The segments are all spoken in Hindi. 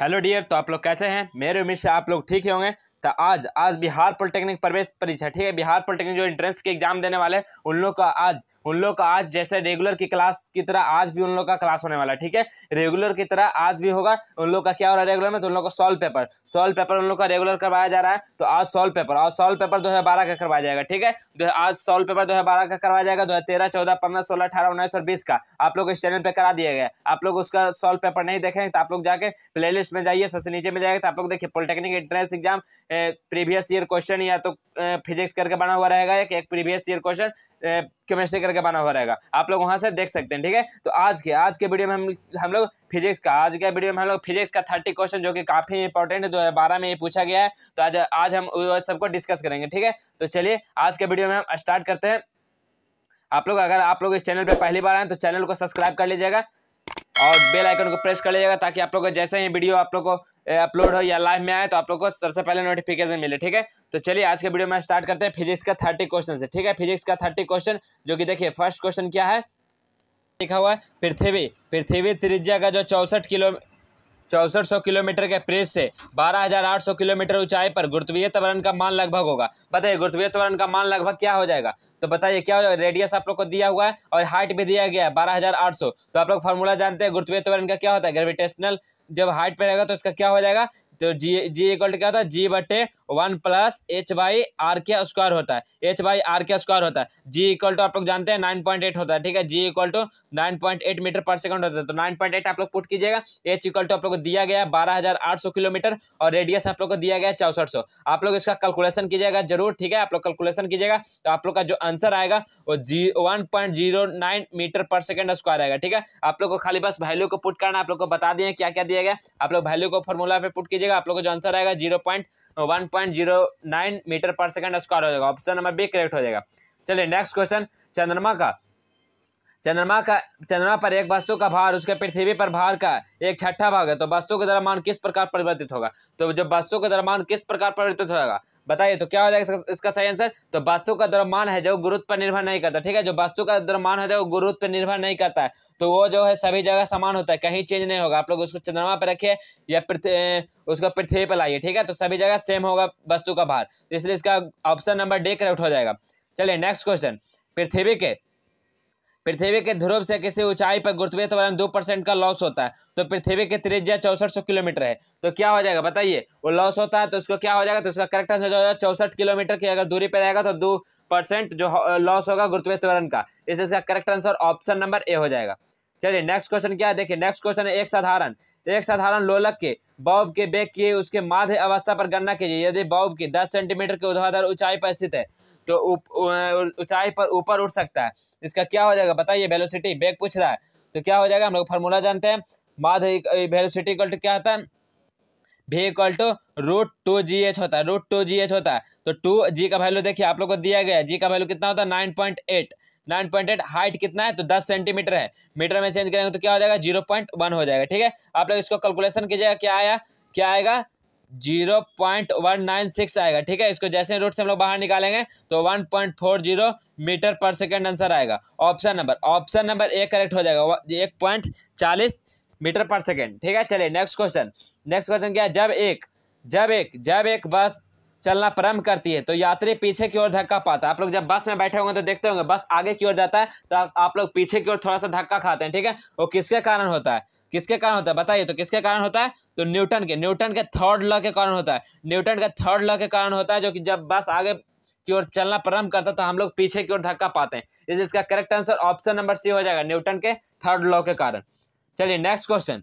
हेलो डियर तो आप लोग कैसे हैं मेरे उम्मीद से आप लोग ठीक ही होंगे तो आज आज बिहार पॉलिटेक्निक प्रवेश परीक्षा ठीक है बिहार पॉलिटेक्निक जो एंट्रेंस के एग्जाम देने वाले हैं उन लोग का आज उन लोग का आज जैसे रेगुलर की क्लास की तरह आज भी उन लोग का क्लास होने वाला है ठीक है रेगुलर की तरह आज भी होगा उन लोग का क्या हो रहा है रेगुलर में तो उन लोग का सॉल्व पेपर सॉल्व पेपर उन लोग का रेगुलर करवाया जा रहा है तो आज सॉल्व पेपर और सॉल्व पेपर दो का करवाया जाएगा ठीक है दो आज सॉल्व पेपर दो का करवाया जाएगा दो हज़ार तेरह पंद्रह सोलह अठारह उन्नीस और बीस का आप लोग इस चैनल पर करा दिया गया आप लोग उसका सॉल्व पेपर नहीं देखें तो आप लोग जाके प्ले में जाइए सबसे नीचे में जाएगा तो आप लोग देखिए polytechnic entrance exam previous year question या तो फिजिक्स करके बना हुआ रहेगा या एक प्रीवियस ईयर क्वेश्चन केमिस्ट्री करके बना हुआ रहेगा आप लोग वहाँ से देख सकते हैं ठीक है तो आज के आज के वीडियो में हम हम लोग फिजिक्स का आज के वीडियो में हम लोग फिजिक्स का थर्टी क्वेश्चन जो कि काफ़ी इंपॉर्टेंट है दो हज़ार बारह में ये पूछा गया है तो आज आज हम सबको डिस्कस करेंगे ठीक है तो चलिए आज के वीडियो में हम स्टार्ट करते हैं आप लोग अगर आप लोग इस चैनल पर पहली बार आए तो चैनल को सब्सक्राइब कर लीजिएगा और बेल आइकन को प्रेस कर लीजिएगा ताकि आप लोग को जैसे ही वीडियो आप लोग को अपलोड हो या लाइव में आए तो आप लोग को सबसे पहले नोटिफिकेशन मिले ठीक है तो चलिए आज के वीडियो में स्टार्ट करते हैं फिजिक्स का थर्टी क्वेश्चन से ठीक है फिजिक्स का थर्टी क्वेश्चन जो कि देखिए फर्स्ट क्वेश्चन क्या है लिखा हुआ है पृथ्वी पृथ्वी त्रिज्या का जो चौसठ किलो चौसठ सौ किलोमीटर के प्रेस से बारह हजार आठ सौ किलोमीटर ऊंचाई पर गुरुत्वीय त्वरण का मान लगभग होगा बताइए गुरुत्वीय त्वरण का मान लगभग क्या हो जाएगा तो बताइए क्या हो जाएगा रेडियस आप लोग को दिया हुआ है और हाइट भी दिया गया है बारह हजार आठ सौ तो आप लोग फॉर्मूला जानते हैं गुरुत्वीय त्वरण का क्या होता है ग्रेविटेशनल जब हाइट पर रहेगा तो इसका क्या हो जाएगा तो जी जी इक्वल क्या होता है जी बटे one plus H by R के स्क्वायर होता है एच बाई आर के स्क्वायर होता है जी इक्वल टू आप लोग जानते हैं नाइन पॉइंट एट होता है ठीक है G equal to nine point eight metre पर सेकंड होता है तो नाइन पॉइंट एट आप लोग पुट कीजिएगा एच इक्वल टू आप लोग को दिया गया बारह हज़ार आठ सौ किलोमीटर और रेडियस आप लोग को दिया गया चौसठ सौ आप लोग इसका कैलकुलेशन कीजिएगा जरूर ठीक है आप लोग कैलकुलेशन कीजिएगा तो आप लोग का जो आंसर आएगा वो G one point zero nine metre पर सेकेंड स्क्वायर आएगा ठीक है आप लोग को खाली बस वैल्यू को पुट करना आप लोग को बता दिए क्या क्या दिया गया आप लोग वैल्यू को फॉर्मूला पे पुट कीजिए लीजिएगा आप लोगों का जो आंसर आएगा zero point one point zero nine metre पर सेकंड स्क्वायर हो जाएगा ऑप्शन नंबर बी करेक्ट हो जाएगा चलिए नेक्स्ट क्वेश्चन चंद्रमा का चंद्रमा का चंद्रमा पर एक वस्तु का भार उसके पृथ्वी पर भार का एक छठा भाग है तो वस्तु के द्रव्यमान किस प्रकार परिवर्तित होगा तो जो वस्तु का द्रव्यमान किस प्रकार परिवर्तित होगा बताइए तो क्या हो जाएगा इसका, सही आंसर तो वस्तु का द्रव्यमान है जो गुरुत्व पर निर्भर नहीं करता ठीक है जो वस्तु का द्रव्यमान है जो गुरुत्व पर निर्भर नहीं करता है तो वो जो है सभी जगह समान होता है कहीं चेंज नहीं होगा आप लोग उसको चंद्रमा पर रखिए या उसको पृथ्वी पर लाइए ठीक है तो सभी जगह सेम होगा वस्तु का भार इसलिए इसका ऑप्शन नंबर डी करेक्ट हो जाएगा चलिए नेक्स्ट क्वेश्चन पृथ्वी के पृथ्वी के ध्रुव से किसी ऊंचाई पर गुरुत्वाकर्षण तो दो परसेंट का लॉस होता है तो पृथ्वी के त्रिज्या चौसठ सौ किलोमीटर है तो क्या हो जाएगा बताइए वो लॉस होता है तो उसको क्या हो जाएगा तो उसका करेक्ट आंसर जो होगा चौसठ किलोमीटर की अगर दूरी पर रहेगा तो दो परसेंट जो लॉस होगा त्वरण तो का इसलिए इसका correct answer option number A हो जाएगा चलिए नेक्स्ट क्वेश्चन क्या है देखिए नेक्स्ट क्वेश्चन है एक साधारण एक साधारण लोलक के बॉब के बेग की उसके माध्य अवस्था पर गणना कीजिए यदि बॉब की दस सेंटीमीटर के उधार ऊंचाई पर स्थित है तो ऊंचाई पर ऊपर उठ सकता है इसका क्या हो जाएगा बताइए वेलोसिटी बैग पूछ रहा है तो क्या हो जाएगा हम लोग फार्मूला जानते हैं बाद वेलोसिटी इक्वल क्या होता है V two root two G H होता है रूट टू जी एच होता है तो टू जी का वैल्यू देखिए आप लोग को दिया गया है जी का वैल्यू कितना होता है nine point eight nine point eight height कितना है तो दस सेंटीमीटर है मीटर में चेंज करेंगे तो क्या हो जाएगा जीरो पॉइंट वन हो जाएगा ठीक है आप लोग इसको कैलकुलेशन कीजिएगा क्या आया क्या आएगा zero point one nine six आएगा ठीक है इसको जैसे रूट से हम लोग बाहर निकालेंगे तो one point four zero metre पर सेकेंड आंसर आएगा ऑप्शन नंबर ऑप्शन नंबर एक करेक्ट हो जाएगा एक पॉइंट चालीस मीटर पर सेकेंड ठीक है चलिए नेक्स्ट क्वेश्चन नेक्स्ट क्वेश्चन क्या है जब एक जब एक जब एक बस चलना प्रारंभ करती है तो यात्री पीछे की ओर धक्का पाता है आप लोग जब बस में बैठे होंगे तो देखते होंगे बस आगे की ओर जाता है तो आप लोग पीछे की ओर थोड़ा सा धक्का खाते हैं ठीक है वो किसके कारण होता है किसके कारण होता है बताइए तो किसके कारण होता है तो न्यूटन के न्यूटन के थर्ड लॉ के कारण होता है न्यूटन का थर्ड लॉ के कारण होता है जो कि जब बस आगे की ओर चलना प्रारंभ करता है तो हम लोग पीछे की ओर धक्का पाते हैं इसलिए इसका correct answer option number C हो जाएगा न्यूटन के थर्ड लॉ के कारण चलिए नेक्स्ट क्वेश्चन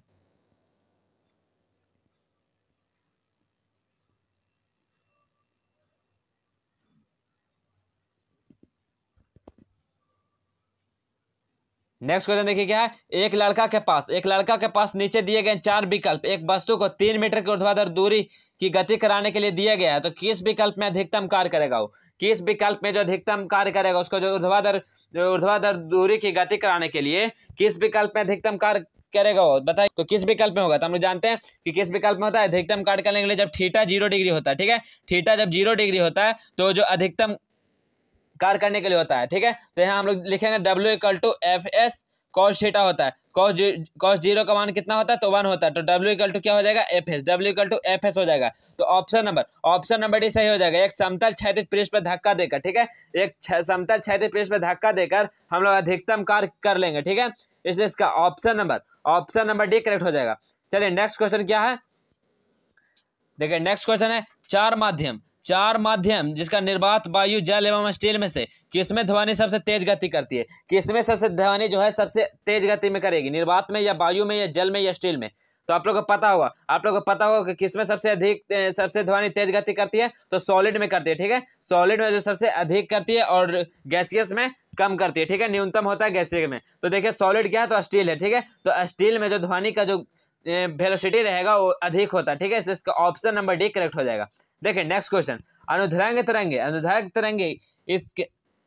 नेक्स्ट क्वेश्चन देखिए क्या है एक लड़का के पास एक लड़का के पास नीचे दिए गए चार विकल्प एक वस्तु को तीन मीटर की ऊर्ध्वाधर दूरी की गति कराने के लिए दिया गया है तो किस विकल्प में अधिकतम कार्य करेगा वो किस विकल्प में जो अधिकतम कार्य करेगा उसको जो ऊर्ध्वाधर ऊर्ध्वाधर दूरी की गति कराने के लिए किस विकल्प में अधिकतम कार्य करेगा वो बताइए तो किस विकल्प में होगा तो हम लोग जानते हैं कि किस विकल्प में होता है अधिकतम कार्य करने के लिए जब थीटा जीरो डिग्री होता है ठीक है थीटा जब जीरो डिग्री होता है तो जो अधिकतम कार्य करने के लिए होता है ठीक है तो यहाँ हम लोग लिखेंगे W equal to F S cos theta होता है कॉस जी कॉस जीरो का मान कितना होता है तो वन होता है तो डब्ल्यू इक्वल टू क्या हो जाएगा F S W equal to F S हो जाएगा तो option number option number D सही हो जाएगा एक समतल क्षैतिज पृष्ठ पर धक्का देकर ठीक है एक समतल क्षैतिज पृष्ठ पर धक्का देकर हम लोग अधिकतम कार्य कर लेंगे ठीक है इसलिए इसका option number option number D correct हो जाएगा चलिए नेक्स्ट क्वेश्चन क्या है देखिए नेक्स्ट क्वेश्चन है चार माध्यम चार माध्यम जिसका निर्वात वायु जल एवं स्टील में से किसमें ध्वनि सबसे तेज गति करती है किसमें सबसे ध्वनि जो है सबसे तेज गति में करेगी निर्वात में या वायु में या जल में या स्टील में तो आप लोग को पता होगा आप लोग को पता होगा कि किसमें सबसे अधिक सबसे ध्वनि तेज गति करती है तो सॉलिड में करती है ठीक है सॉलिड में जो सबसे अधिक करती है और गैसियस में कम करती है ठीक है न्यूनतम होता है गैसियस में तो देखिए सॉलिड क्या है तो स्टील है ठीक है तो स्टील में जो ध्वनि का जो वेलोसिटी रहेगा वो अधिक होता है ठीक है इसलिए इसका ऑप्शन नंबर डी करेक्ट हो जाएगा देखिए नेक्स्ट क्वेश्चन अनुधरंग तरंगे अनुधरंग तरंगे इसके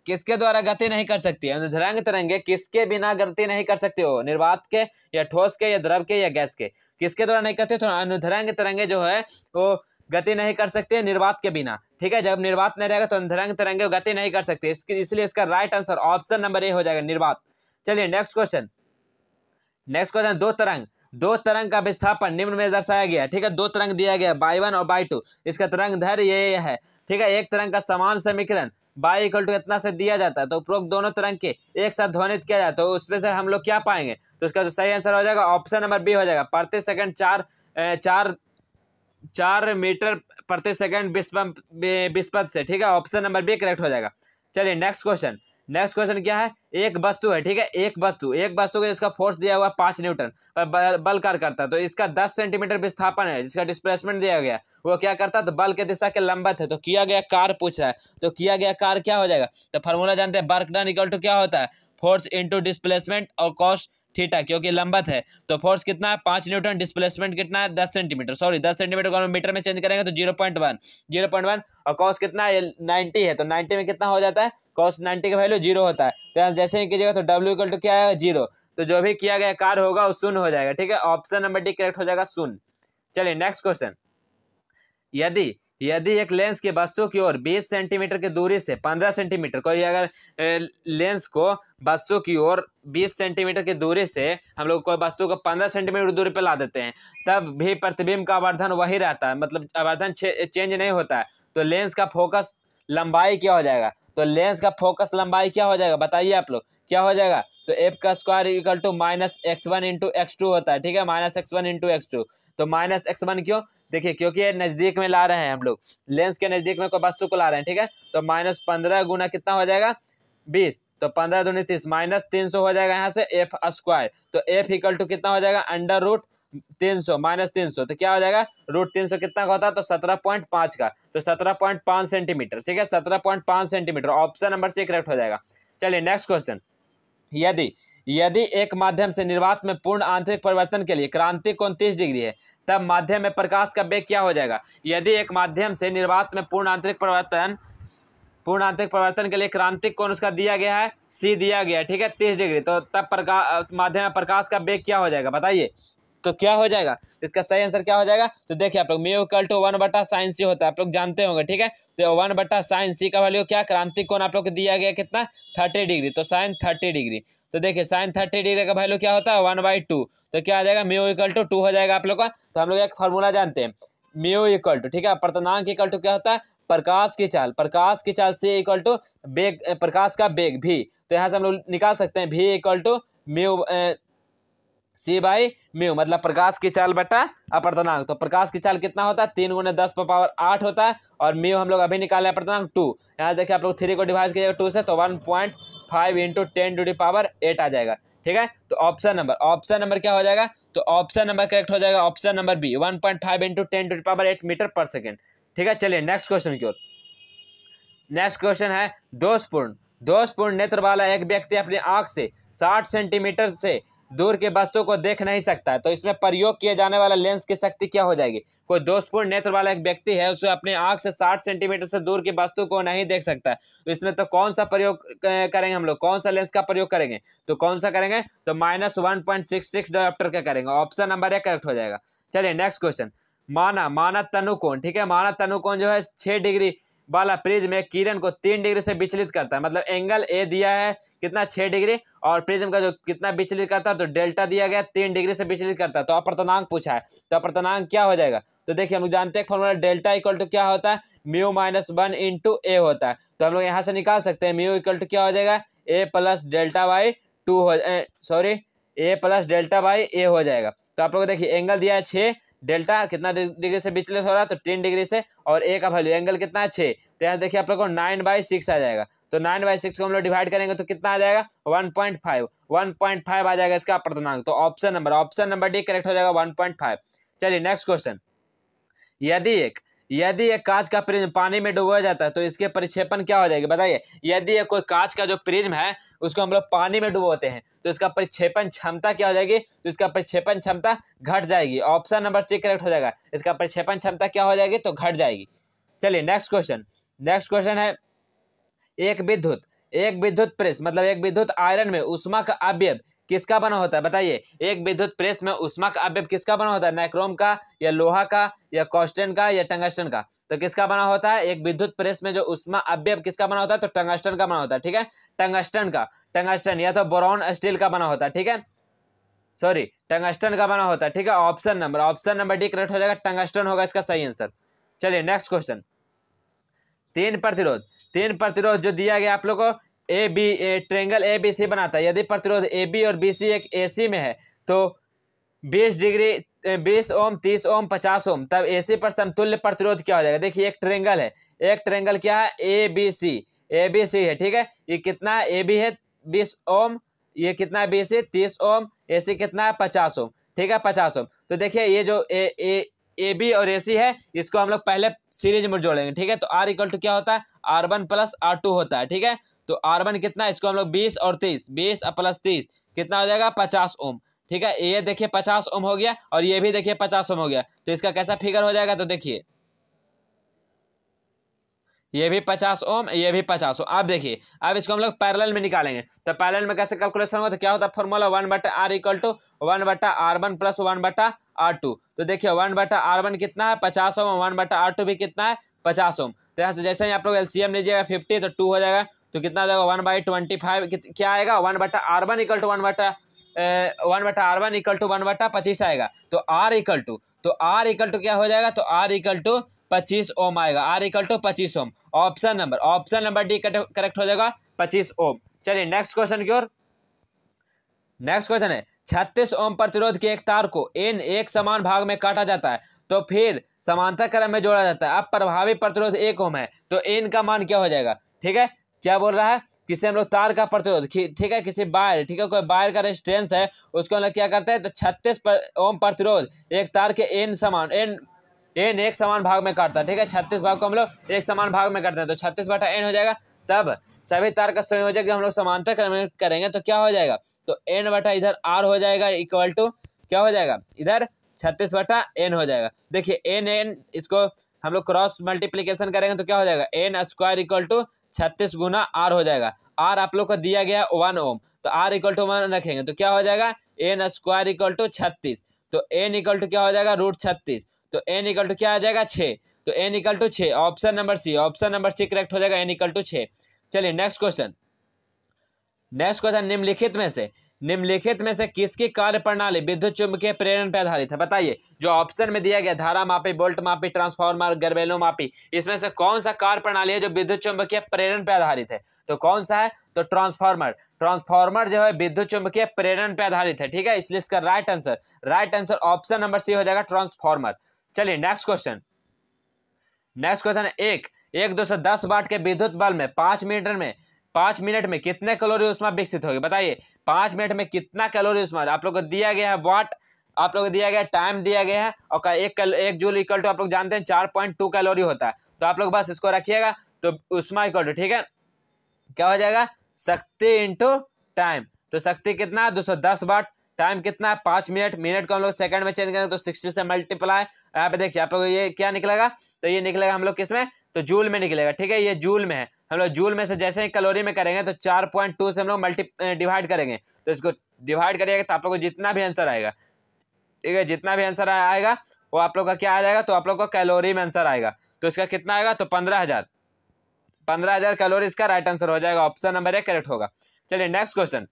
किसके द्वारा गति नहीं कर सकती अनुधरंग तरंगे किसके बिना गति नहीं कर सकते हो निर्वात के या ठोस के या द्रव के या गैस के किसके द्वारा नहीं करते तो अनुधरंग तरंगे जो है वो गति नहीं कर सकते निर्वात के बिना ठीक है जब निर्वात नहीं रहेगा तो अनुधरंग तरंगे गति नहीं कर सकते इसलिए इसका right answer option number A हो जाएगा निर्वात चलिए नेक्स्ट क्वेश्चन नेक्स्ट क्वेश्चन दो तरंग दो तरंग का विस्थापन निम्न में दर्शाया गया ठीक है दो तरंग दिया गया बाई वन और बाई टू इसका तरंग धैर्य ये है ठीक है एक तरंग का समान समीकरण बाई इक्वल टू इतना से दिया जाता है तो उपरोक्त दोनों तरंग के एक साथ ध्वनित किया जाता है तो उसमें से हम लोग क्या पाएंगे तो इसका जो सही आंसर हो जाएगा ऑप्शन नंबर बी हो जाएगा प्रति सेकंड चार चार चार मीटर प्रति सेकंड विस्पत से ठीक है ऑप्शन नंबर बी करेक्ट हो जाएगा चलिए नेक्स्ट क्वेश्चन नेक्स्ट क्वेश्चन क्या है एक वस्तु है ठीक है एक वस्तु एक वस्तु का जिसका फोर्स दिया हुआ है पांच न्यूटन पर बल कार्य करता है तो इसका दस सेंटीमीटर विस्थापन है जिसका डिस्प्लेसमेंट दिया गया वो क्या करता है तो बल के दिशा के लंबत है तो किया गया कार पूछ रहा है तो किया गया कार क्या हो जाएगा तो फार्मूला जानते हैं बर्कडन इक्वल टू क्या होता है फोर्स इंटू डिस्प्लेसमेंट और कॉस्ट थीटा क्योंकि लंबत है तो फोर्स कितना है पाँच न्यूटन डिस्प्लेसमेंट कितना है दस सेंटीमीटर सॉरी दस सेंटीमीटर को मीटर में चेंज करेंगे तो zero point one zero point one और कॉस कितना है नाइन्टी है तो नाइन्टी में कितना हो जाता है कॉस नाइन्टी का वैल्यू जीरो होता है तो यहाँ जैसे ही कीजिएगा तो डब्ल्यू इक्वल टू क्या आएगा जीरो तो जो भी किया गया कार होगा वो शून्य हो जाएगा ठीक है ऑप्शन नंबर डी करेक्ट हो जाएगा शून्य चलिए नेक्स्ट क्वेश्चन यदि यदि एक लेंस की वस्तु की ओर 20 सेंटीमीटर की दूरी से 15 सेंटीमीटर कोई अगर लेंस को वस्तु की ओर 20 सेंटीमीटर की दूरी से हम लोग कोई वस्तु को 15 सेंटीमीटर दूरी पर ला देते हैं तब भी प्रतिबिंब का आवर्धन वही रहता है मतलब आवर्धन चेंज नहीं होता है तो लेंस का फोकस लंबाई क्या हो जाएगा तो लेंस का फोकस लंबाई क्या हो जाएगा बताइए आप लोग क्या हो जाएगा तो एफ का square equal to minus X one into X two होता है ठीक है minus X one into X two तो माइनस एक्स वन क्यों देखिए क्योंकि ये नज़दीक में ला रहे हैं हम लोग लेंस के नज़दीक में कोई वस्तु को ला रहे हैं ठीक है तो माइनस पंद्रह गुना कितना हो जाएगा बीस तो पंद्रह दूनी तीस माइनस तीन सौ हो जाएगा यहाँ से एफ स्क्वायर तो एफ इक्वल टू कितना हो जाएगा अंडर रूट तीन सौ माइनस तीन सौ तो क्या हो जाएगा रूट तीन सौ कितना का होता है तो सत्रह पॉइंट पाँच का तो सत्रह पॉइंट पाँच सेंटीमीटर ठीक है सत्रह पॉइंट पाँच centimetre option number C correct हो जाएगा चलिए नेक्स्ट क्वेश्चन यदि यदि एक माध्यम से निर्वात में पूर्ण आंतरिक परिवर्तन के लिए क्रांति कोण तीस डिग्री है तब माध्यम में प्रकाश का वेग क्या हो जाएगा यदि एक माध्यम से निर्वात में पूर्ण आंतरिक परिवर्तन पूर्ण आंतरिक परिवर्तन के लिए क्रांतिक कोण उसका दिया गया है सी दिया गया ठीक है तीस डिग्री तो तब प्रकाश माध्यम प्रकाश का बेग क्या हो जाएगा बताइए तो क्या हो जाएगा इसका सही आंसर क्या हो जाएगा तो देखिए आप लोग मे कल टू वन बटा साइन सी होता है आप लोग जानते होंगे ठीक है तो वन बटा साइन सी का वैल्यू क्या क्रांतिक कोण आप लोग को दिया गया कितना थर्टी डिग्री तो साइन थर्टी डिग्री तो देखिए साइन थर्टी डिग्री का वैल्यू क्या होता है वन बाई टू तो क्या आ जाएगा म्यू इक्वल टू टू हो जाएगा आप लोग का तो हम लोग एक फॉर्मूला जानते हैं म्यो इक्वल टू ठीक है प्रतनांक इक्वल टू क्या होता है प्रकाश की चाल प्रकाश की चाल से इक्वल टू बेग प्रकाश का बेग भी तो यहाँ से हम लोग निकाल सकते हैं V equal to mu C by mu मतलब प्रकाश की चाल बटा अपर्तनांक तो प्रकाश की चाल कितना होता है तीन गुने दस पर पावर आठ होता है और म्यू हम लोग अभी निकाले अपर्तनांक टू यहाँ देखिए आप लोग थ्री को डिवाइड कीजिएगा टू से तो one point five into ten to the power eight आ जाएगा ठीक है तो ऑप्शन नंबर ऑप्शन नंबर क्या हो जाएगा तो ऑप्शन नंबर करेक्ट हो जाएगा option number B one point five into ten to power eight metre पर सेकेंड ठीक है चलिए नेक्स्ट क्वेश्चन की ओर नेक्स्ट क्वेश्चन है दोषपूर्ण दोषपूर्ण नेत्र वाला एक व्यक्ति अपनी आंख से साठ सेंटीमीटर से दूर की वस्तु को देख नहीं सकता तो इसमें प्रयोग किए जाने वाला लेंस की शक्ति क्या हो जाएगी कोई दोषपूर्ण नेत्र वाला एक व्यक्ति है उसे अपने आंख से 60 सेंटीमीटर से दूर की वस्तु को नहीं देख सकता तो इसमें तो कौन सा प्रयोग करेंगे हम लोग कौन सा लेंस का प्रयोग करेंगे तो कौन सा करेंगे तो minus one point six six dioptre का करेंगे ऑप्शन नंबर एक करेक्ट हो जाएगा चलिए नेक्स्ट क्वेश्चन माना माना तनुकोण ठीक है माना तनुकोण जो है छः डिग्री वाला प्रिज्म में किरण को तीन डिग्री से विचलित करता है मतलब एंगल ए दिया है कितना छः डिग्री और प्रिज्म का जो कितना विचलित करता है तो डेल्टा दिया गया तीन डिग्री से विचलित करता है तो अपर्तनांक पूछा है तो अपर्तनांक क्या हो जाएगा तो देखिए हम लोग जानते हैं फॉर्मूला डेल्टा इक्वल टू क्या होता है mu minus one into A होता है तो हम लोग यहाँ से निकाल सकते हैं म्यू इक्वल टू क्या हो जाएगा A plus delta by two हो sorry A plus delta by A हो जाएगा तो आप लोग देखिए एंगल दिया है छः डेल्टा कितना डिग्री से विचलित हो रहा है तो तीन डिग्री से और ए का वैल्यू एंगल कितना है छः तो यहाँ देखिए आप लोग को नाइन बाई सिक्स आ जाएगा तो नाइन बाई सिक्स को हम लोग डिवाइड करेंगे तो कितना आ जाएगा one point five one point five आ जाएगा इसका अपरतनांक तो option number option number D correct हो जाएगा वन पॉइंट फाइव चलिए नेक्स्ट क्वेश्चन यदि एक यदि एक कांच का प्रिज्म पानी में डुबोया जाता है तो इसके परिक्षेपण क्या हो जाएगी बताइए यदि कोई कांच का जो प्रिज्म है उसको हम लोग पानी में डुबोते हैं तो इसका प्रक्षेपण क्षमता क्या हो जाएगी तो इसका प्रक्षेपण क्षमता घट जाएगी ऑप्शन नंबर सी करेक्ट हो जाएगा इसका प्रक्षेपण क्षमता क्या हो जाएगी तो घट जाएगी चलिए नेक्स्ट क्वेश्चन नेक्स्ट क्वेश्चन है एक विद्युत एक विद्युत प्रेस मतलब एक विद्युत आयरन में उष्मा का अवयव किसका बना होता है बताइए एक विद्युत प्रेस में उष्मा का अवयव किसका बना होता है नाइक्रोम का या लोहा का या कॉस्टन का या टंगस्टन का तो किसका बना होता है एक विद्युत प्रेस में जो उष्मा अवयव किसका बना होता है तो टंगस्टन का बना होता है ठीक है टंगस्टन का टंगस्टन या तो बोरॉन स्टील का बना होता है ठीक है सॉरी टंगस्टन का बना होता है ठीक है option number option number D correct हो जाएगा टंगस्टन होगा इसका सही आंसर चलिए नेक्स्ट क्वेश्चन तीन प्रतिरोध तीन प्रतिरोध जो दिया गया आप लोगों को A B a triangle A B C बनाता है यदि प्रतिरोध ए बी और बी सी एक ए सी में है तो बीस डिग्री बीस ओम तीस ओम पचास ओम तब ए सी पर समतुल्य प्रतिरोध क्या हो जाएगा देखिए एक ट्रेंगल है एक ट्रेंगल क्या है ए बी सी ए बी सी है ठीक है ये कितना ए बी है बीस ओम ये कितना है बी सी तीस ओम ए सी कितना है पचास ओम ठीक है पचास ओम तो देखिए ये जो ए ए ए बी और ए सी है इसको हम लोग पहले सीरीज में जोड़ेंगे ठीक है तो आर इक्वल टू क्या होता है R one plus R two होता है ठीक है तो आर वन कितना इसको हम लोग बीस और तीस बीस प्लस तीस कितना हो जाएगा पचास ओम ठीक है ये देखिए पचास ओम हो गया और ये भी देखिए पचास ओम हो गया तो इसका कैसा फिगर हो जाएगा तो देखिए ये भी पचास ओम ये भी पचास ओम आप देखिए अब इसको हम लोग पैरेलल में निकालेंगे तो पैरेलल में कैसे कैलकुलेशन होगा तो क्या होता है फॉर्मूला वन बटा आर इक्वल टू वन बटा आर वन प्लस वन बटा आर टू तो देखिए वन बटा आर वन कितना है पचास ओम वन बटा आर टू भी कितना है पचास ओम तो यहाँ से जैसे ही आप लोग एल लीजिएगा फिफ्टी तो टू हो जाएगा तो कितना आ जाएगा वन बाई ट्वेंटी फाइव क्या आएगा वन बटा R one equal to one बटा वन बटा R one equal to one बटा पच्चीस आएगा तो आर इक्वल टू तो आर इक्वल टू क्या हो जाएगा तो आर इक्वल टू पच्चीस ओम आएगा आर इक्वल टू पच्चीस ohm option number option number D correct हो जाएगा पच्चीस ओम चलिए नेक्स्ट क्वेश्चन की ओर नेक्स्ट क्वेश्चन है छत्तीस ओम प्रतिरोध के एक तार को एन एक समान भाग में काटा जाता है तो फिर समांतर क्रम में जोड़ा जाता है अब प्रभावी प्रतिरोध एक ओम है तो एन का मान क्या हो जाएगा ठीक है क्या बोल रहा है किसी हम लोग तार का प्रतिरोध ठीक है किसी बायर ठीक है कोई बायर का रेजिस्टेंस है उसको हम लोग क्या करते हैं तो छत्तीस पर, ओम प्रतिरोध एक तार के एन समान एन एन एक समान भाग में काटता है ठीक है छत्तीस भाग को हम लोग एक समान भाग में करते हैं तो छत्तीस बटा एन हो जाएगा तब सभी तार का संयोजक हम लोग समांतर क्रम में करेंगे तो क्या हो जाएगा तो एन बटा इधर आर हो जाएगा इक्वल टू क्या हो जाएगा इधर छत्तीस बटा एन हो जाएगा देखिए एन एन इसको हम लोग क्रॉस मल्टीप्लीकेशन करेंगे तो क्या हो जाएगा एन स्क्वायर इक्वल टू छत्तीस गुना आर हो जाएगा आर आप लोग का दिया गया वन ओम तो आर इक्वल टू वन रखेंगे तो क्या हो जाएगा एन स्क्वायर इक्वल टू छत्तीस तो एन इक्वल टू क्या हो जाएगा रूट छत्तीस तो एन इक्वल टू क्या आ जाएगा छः तो एन इक्वल टू छः option number C option number C correct हो जाएगा एन इक्वल टू छः चलिए नेक्स्ट क्वेश्चन नेक्स्ट क्वेश्चन निम्नलिखित में से निम्नलिखित में से किसकी कार्य प्रणाली विद्युत चुंबकीय प्रेरण पर आधारित है बताइए जो ऑप्शन में दिया गया धारा मापी बोल्ट मापी ट्रांसफार्मर गर्वेलो मापी इसमें से कौन सा कार्य प्रणाली है जो विद्युत चुंबकीय प्रेरण पर आधारित है तो कौन सा है तो ट्रांसफार्मर ट्रांसफार्मर जो है विद्युत चुंबकीय प्रेरण पर आधारित है ठीक है इसलिए इसका right answer right answer option number C हो जाएगा ट्रांसफार्मर चलिए नेक्स्ट क्वेश्चन नेक्स्ट क्वेश्चन एक एक दो सौ दस वाट के विद्युत बल में पांच मीटर में पाँच मिनट में कितने कैलोरी उष्मा विकसित होगी बताइए पाँच मिनट में कितना कैलोरी उष्मा आप लोग को दिया गया है वाट आप लोग को दिया गया टाइम दिया गया है और एक कल एक जूल इक्वल टू आप लोग जानते हैं चार पॉइंट टू कैलोरी होता है तो आप लोग बस इसको रखिएगा तो उष्मा इक्वल टू ठीक है क्या हो जाएगा शक्ति इंटू टाइम तो शक्ति कितना है दो सौ दस वाट टाइम कितना है पाँच मिनट मिनट को हम लोग सेकंड में चेंज करेंगे तो सिक्सटी से मल्टीप्लाई यहाँ पे देखिए आप लोग ये क्या निकलेगा तो ये निकलेगा हम लोग किस में तो जूल में निकलेगा ठीक है ये जूल में है हम लोग जूल में से जैसे ही कैलोरी में करेंगे तो चार पॉइंट टू से हम लोग मल्टी डिवाइड करेंगे तो इसको डिवाइड करिएगा तो आप लोग को जितना भी आंसर आएगा ठीक है जितना भी आंसर आएगा वो आप लोग का क्या आ जाएगा तो आप लोग का कैलोरी में आंसर आएगा तो इसका कितना आएगा तो पंद्रह हज़ार पंद्रह हज़ार कैलोरी इसका राइट आंसर हो जाएगा ऑप्शन नंबर एक करेक्ट होगा चलिए नेक्स्ट क्वेश्चन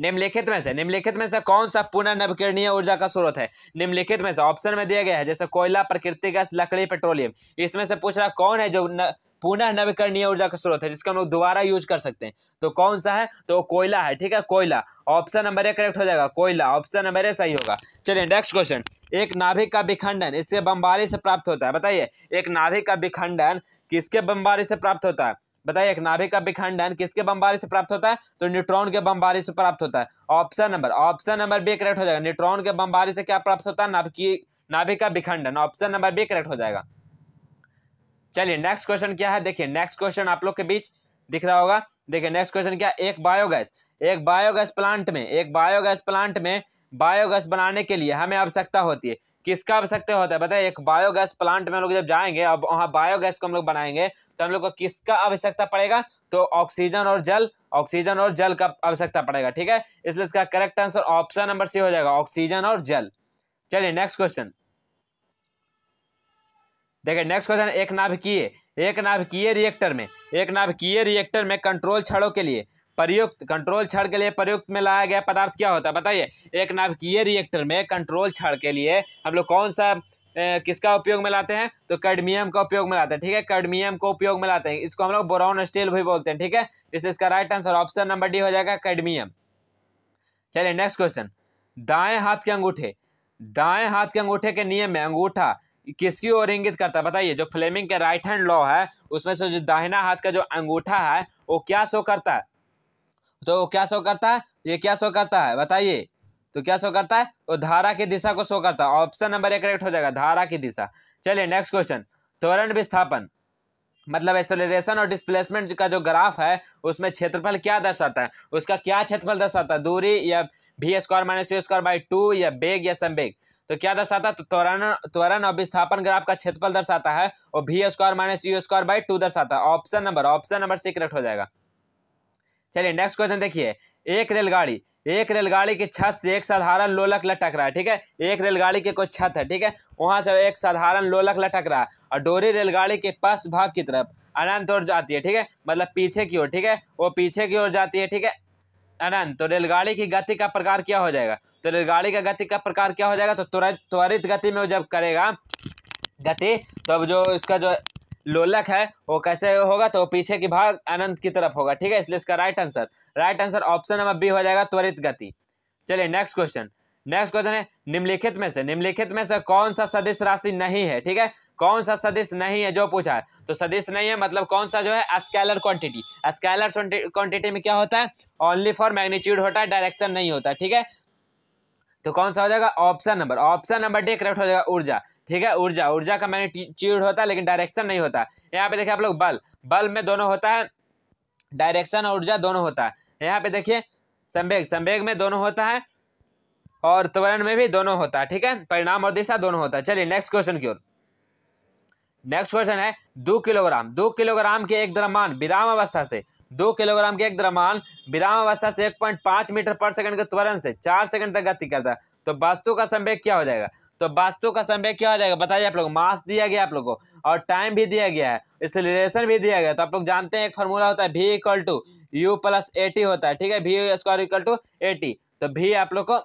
निम्नलिखित में से निम्नलिखित में से कौन सा पुनः ऊर्जा का स्रोत है निम्नलिखित में से ऑप्शन में दिया गया है जैसे कोयला प्राकृतिक गैस लकड़ी पेट्रोलियम इसमें से पूछ रहा कौन है जो न, पुनः नवीकरणीय ऊर्जा का स्रोत है जिसका हम लोग दोबारा यूज कर सकते हैं तो कौन सा है तो कोयला है ठीक है कोयला ऑप्शन नंबर ए करेक्ट हो जाएगा कोयला ऑप्शन नंबर ए सही होगा चलिए नेक्स्ट क्वेश्चन एक नाभिक का विखंडन इसके बमबारी से प्राप्त होता है बताइए एक नाभिक का विखंडन किसके बमबारी से प्राप्त होता है बताइए एक नाभिक का विखंडन किसके बमबारी से प्राप्त होता है तो न्यूट्रॉन के बमबारी से प्राप्त होता है option number option number B correct हो जाएगा न्यूट्रॉन के बमबारी से क्या प्राप्त होता है नाभिक नाभिक का विखंडन ऑप्शन नंबर बी करेक्ट हो जाएगा चलिए नेक्स्ट क्वेश्चन क्या है देखिए नेक्स्ट क्वेश्चन आप लोग के बीच दिख रहा होगा देखिए नेक्स्ट क्वेश्चन क्या एक बायोगैस एक बायोगैस प्लांट में एक बायोगैस प्लांट में बायोगैस बनाने के लिए हमें आवश्यकता होती है किसका आवश्यकता होता है बताए एक बायोगैस प्लांट में हम लोग जब जाएंगे अब वहाँ बायोगैस को हम लोग बनाएंगे तो हम लोग को किसका आवश्यकता पड़ेगा तो ऑक्सीजन और जल ऑक्सीजन और जल का आवश्यकता पड़ेगा ठीक है इसलिए इसका correct answer option number C हो जाएगा ऑक्सीजन और जल चलिए नेक्स्ट क्वेश्चन देखिए नेक्स्ट क्वेश्चन एक नाभिकीय एक नाभ नाभिकीय रिएक्टर में एक नाभ नाभिकीय रिएक्टर में कंट्रोल छड़ों के लिए प्रयुक्त कंट्रोल छड़ के लिए प्रयुक्त में लाया गया पदार्थ क्या होता है बताइए एक नाभ नाभिकीय रिएक्टर में कंट्रोल छड़ के लिए हम लोग कौन सा ए, किसका उपयोग में लाते हैं तो कैडमियम का उपयोग में लाते हैं ठीक है कैडमियम को उपयोग में लाते हैं इसको हम लोग बोराउन स्टील भी बोलते हैं ठीक है इससे इसका right answer option number D हो जाएगा कैडमियम चलिए नेक्स्ट क्वेश्चन दाएं हाथ के अंगूठे दाएं हाथ के अंगूठे के नियम में अंगूठा किसकी ओर इंगित करता है बताइए जो फ्लेमिंग के राइट हैंड लॉ है उसमें से जो दाहिना हाथ का जो अंगूठा है वो क्या शो करता है तो वो क्या शो करता है ये क्या शो करता है बताइए तो क्या शो करता है वो धारा की दिशा को शो करता है ऑप्शन नंबर एक करेक्ट हो जाएगा धारा की दिशा चलिए नेक्स्ट क्वेश्चन त्वरण विस्थापन मतलब एक्सेलरेशन और डिस्प्लेसमेंट का जो ग्राफ है उसमें क्षेत्रफल क्या दर्शाता है उसका क्या क्षेत्रफल दर्शाता है दूरी या V square minus U square by two या बेग या संवेग तो क्या दर्शाता है तो त्वरण त्वरण और विस्थापन ग्राफ का क्षेत्रफल दर्शाता है और V square minus U square by two दर्शाता है option number option number correct हो जाएगा चलिए नेक्स्ट क्वेश्चन देखिए एक रेलगाड़ी एक रेलगाड़ी की छत से एक साधारण लोलक लटक रहा है ठीक है एक रेलगाड़ी के कोई छत है ठीक है वहाँ से एक साधारण लोलक लटक रहा है और डोरी रेलगाड़ी के पास भाग की तरफ अनंत ओर जाती है ठीक है मतलब पीछे की ओर ठीक है वो पीछे की ओर जाती है ठीक है अनंत तो रेलगाड़ी की गति का प्रकार क्या हो जाएगा तो रेलगाड़ी का गति का प्रकार क्या हो जाएगा तो त्वरित त्वरित गति में वो जब करेगा गति तो जो इसका जो लोलक है वो कैसे होगा तो पीछे की भाग अनंत की तरफ होगा ठीक है इसलिए इसका right answer right answer option number B हो जाएगा त्वरित गति चलिए नेक्स्ट क्वेश्चन नेक्स्ट क्वेश्चन है निम्नलिखित में से निम्नलिखित में से कौन सा सदिश राशि नहीं है ठीक है कौन सा सदिश नहीं है जो पूछा है तो सदिश नहीं है मतलब कौन सा जो है स्केलर क्वांटिटी स्केलर क्वांटिटी में क्या होता है ओनली फॉर मैग्नीट्यूड होता है डायरेक्शन नहीं होता ठीक है तो कौन सा हो जाएगा option number option number D correct हो जाएगा ऊर्जा ठीक है ऊर्जा ऊर्जा का मैग्नीट्यूड होता है लेकिन डायरेक्शन नहीं होता यहाँ पे देखिए आप लोग बल बल में दोनों होता है डायरेक्शन और ऊर्जा दोनों होता है यहाँ पे देखिए संवेग संवेग में दोनों होता है और त्वरण में भी दोनों होता है ठीक है परिणाम और दिशा दोनों होता है चलिए नेक्स्ट क्वेश्चन की ओर नेक्स्ट क्वेश्चन है दो किलोग्राम दो किलोग्राम के एक द्रव्यमान विराम अवस्था से दो किलोग्राम के एक द्रव्यमान विराम अवस्था से एक पॉइंट पाँच मीटर पर सेकंड के त्वरण से चार सेकंड तक गति करता है तो वास्तु का संवेग क्या हो जाएगा तो वास्तु का संवेग क्या हो जाएगा बताइए आप लोग मास दिया गया आप लोग को और टाइम भी दिया गया है इसलिएशन भी दिया गया तो आप लोग जानते हैं एक फॉर्मूला होता है V equal to U plus A T होता है ठीक है भी स्क्वायर इक्वल टू एटी तो भी आप लोग को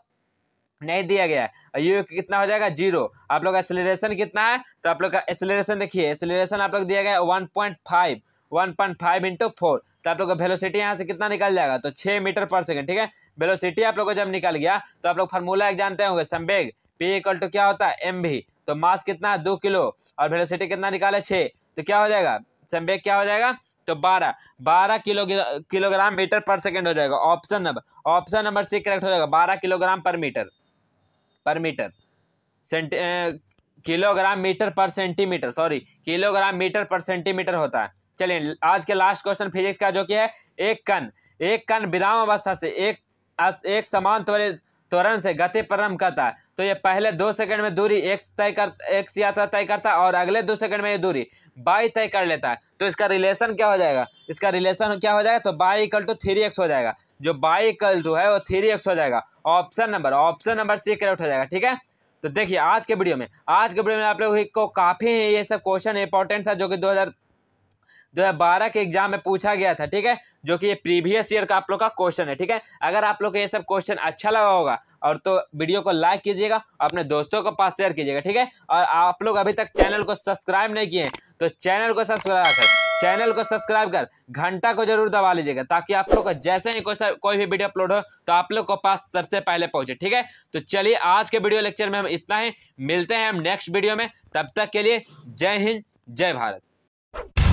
नहीं दिया गया है यू कितना हो जाएगा जीरो आप लोग का एसलेशन कितना है तो आप लोग का एसलेशन देखिए एसलेशन आप लोग दिया गया है one point five one point five into four तो आप लोग का वेलोसिटी यहाँ से कितना निकल जाएगा तो छः मीटर पर सेकंड ठीक है वेलोसिटी आप लोग को जब निकल गया तो आप लोग फार्मूला एक जानते होंगे संवेग पी इक्वल टू क्या होता है एम भी तो मास कितना है दो किलो और वेलोसिटी कितना निकाले छः तो क्या हो जाएगा संवेग क्या हो जाएगा तो बारह बारह किलो किलोग्राम मीटर पर सेकेंड हो जाएगा option number option number C correct हो जाएगा बारह kilogram per metre per metre centi kilogram metre per centimetre sorry kilogram metre per centimetre होता है चलिए आज के लास्ट क्वेश्चन फिजिक्स का जो कि है एक कन एक कन विराम अवस्था से एक एक समान त्वरित त्वरण से गति प्रारंभ करता है तो ये पहले दो सेकंड में दूरी एक तय कर एक यात्रा तय करता है और अगले दो सेकंड में ये दूरी बाई तय कर लेता है तो इसका रिलेशन क्या हो जाएगा इसका रिलेशन क्या हो जाएगा तो Y equal to three X हो जाएगा जो बाई इक्वल टू है वो थ्री एक्स हो जाएगा option number option number C correct हो जाएगा ठीक है तो देखिए आज के वीडियो में आज के वीडियो में आप लोग को काफ़ी ये सब क्वेश्चन इंपॉर्टेंट था जो कि 2000 बारह के एग्जाम में पूछा गया था ठीक है जो कि ये प्रीवियस ईयर का आप लोग का क्वेश्चन है ठीक है अगर आप लोग को ये सब क्वेश्चन अच्छा लगा होगा और तो वीडियो को लाइक कीजिएगा अपने दोस्तों के पास शेयर कीजिएगा ठीक है और आप लोग अभी तक चैनल को सब्सक्राइब नहीं किए हैं तो चैनल को सब्सक्राइब करें चैनल को सब्सक्राइब कर घंटा को जरूर दबा लीजिएगा ताकि आप लोग का जैसे ही कोई कोई भी वीडियो अपलोड हो तो आप लोग को पास सबसे पहले पहुंचे ठीक है तो चलिए आज के वीडियो लेक्चर में हम इतना ही मिलते हैं हम नेक्स्ट वीडियो में तब तक के लिए जय हिंद जय भारत